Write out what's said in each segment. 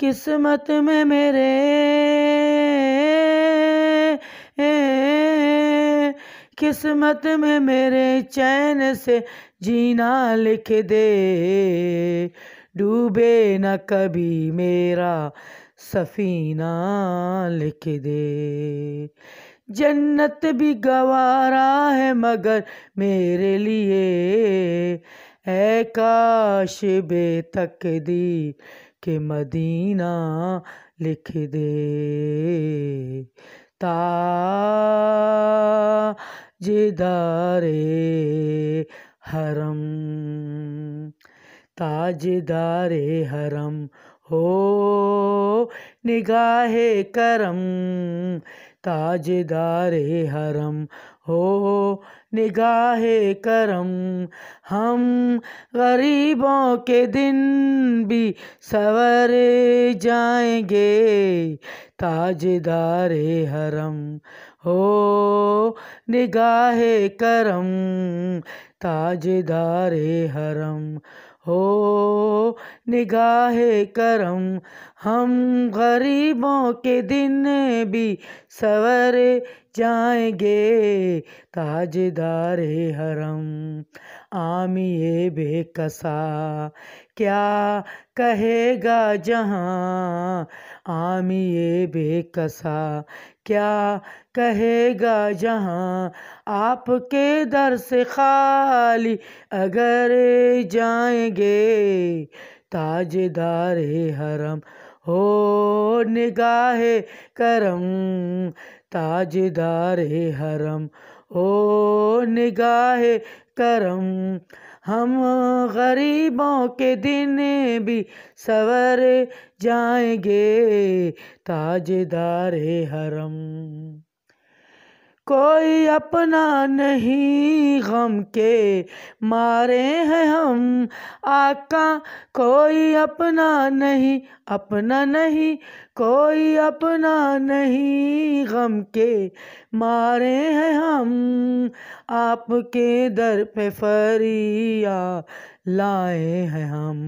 किस्मत में मेरे किस्मत में मेरे चैन से जीना लिख दे डूबे न कभी मेरा सफीना लिख दे जन्नत भी गवारा है मगर मेरे लिए है काश बेतकदी के मदीना लिख दे ताजदारे हरम ताजदारे हरम हो निगाहे करम ताजदार हरम हो निगाह करम हम गरीबों के दिन भी सवर जाएंगे ताजदार हरम हो निगाह करम ताजदार हरम हो निगाह करम हम गरीबों के दिन भी सवरे जाएंगे ताजदार हरम ये बेकसा क्या कहेगा आमी ये बेकसा क्या कहेगा जहा आपके दर से खाली अगर जाएंगे ताजदार हरम हो निगाहे करम ताजदार हरम ओ निगाह करम हम गरीबों के दिन भी सवर जाएंगे ताजदार हरम कोई अपना नहीं गम के मारे हैं हम आका कोई अपना नहीं अपना नहीं कोई अपना नहीं गम के मारे हैं हम आपके दर पे फरिया लाए हैं हम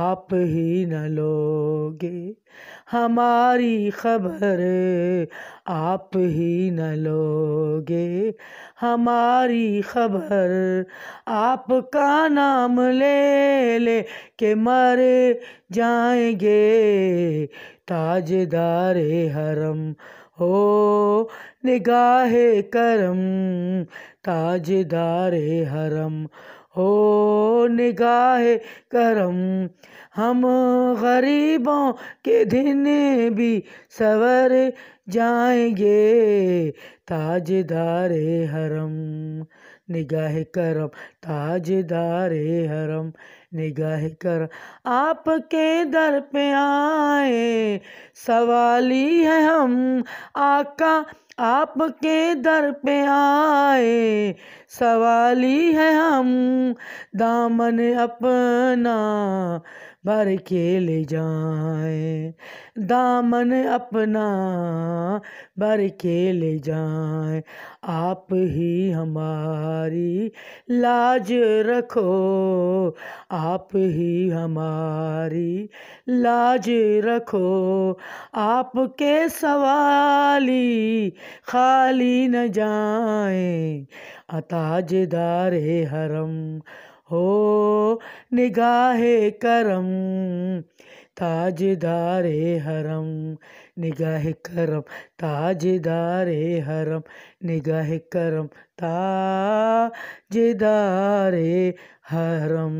आप ही न लोगे हमारी खबर आप ही न लोगे हमारी खबर आपका नाम ले ले के मर जाएंगे ताजदार हरम हो निगाह करम ताजदार हरम हो निगाह करम हम गरीबों के दिन भी सवर जाएंगे ताजदार हरम निगाह करम ताजदार हरम निगाह कर आपके दर पे आए सवाली है हम आका आपके दर पे आए सवाली है हम दामन अपना भर के ले जाए दामन अपना भर के ले जाए आप ही हमारी लाज रखो आप ही हमारी लाज रखो आपके सवाली खाली न जाए अताजदार हरम हो निगाह करम ताजदार हरम निगाह करम ताजदार हरम निगाह करम ताजदार हरम